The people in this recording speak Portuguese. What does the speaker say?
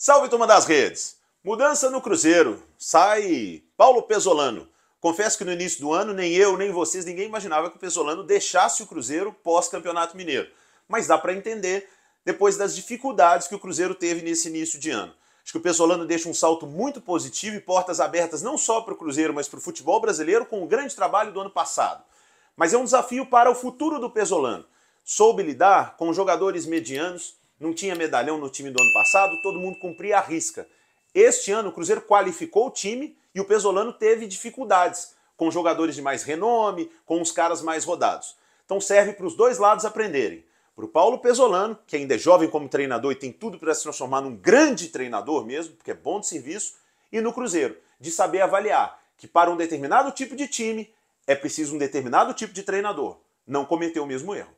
Salve, turma das redes! Mudança no Cruzeiro. Sai Paulo Pesolano. Confesso que no início do ano, nem eu, nem vocês, ninguém imaginava que o Pesolano deixasse o Cruzeiro pós-campeonato mineiro. Mas dá para entender depois das dificuldades que o Cruzeiro teve nesse início de ano. Acho que o Pesolano deixa um salto muito positivo e portas abertas não só para o Cruzeiro, mas para o futebol brasileiro com o grande trabalho do ano passado. Mas é um desafio para o futuro do Pesolano. Soube lidar com jogadores medianos, não tinha medalhão no time do ano passado, todo mundo cumpria a risca. Este ano o Cruzeiro qualificou o time e o Pesolano teve dificuldades com jogadores de mais renome, com os caras mais rodados. Então serve para os dois lados aprenderem. Para o Paulo Pesolano, que ainda é jovem como treinador e tem tudo para se transformar num grande treinador mesmo, porque é bom de serviço, e no Cruzeiro, de saber avaliar que para um determinado tipo de time é preciso um determinado tipo de treinador. Não cometer o mesmo erro.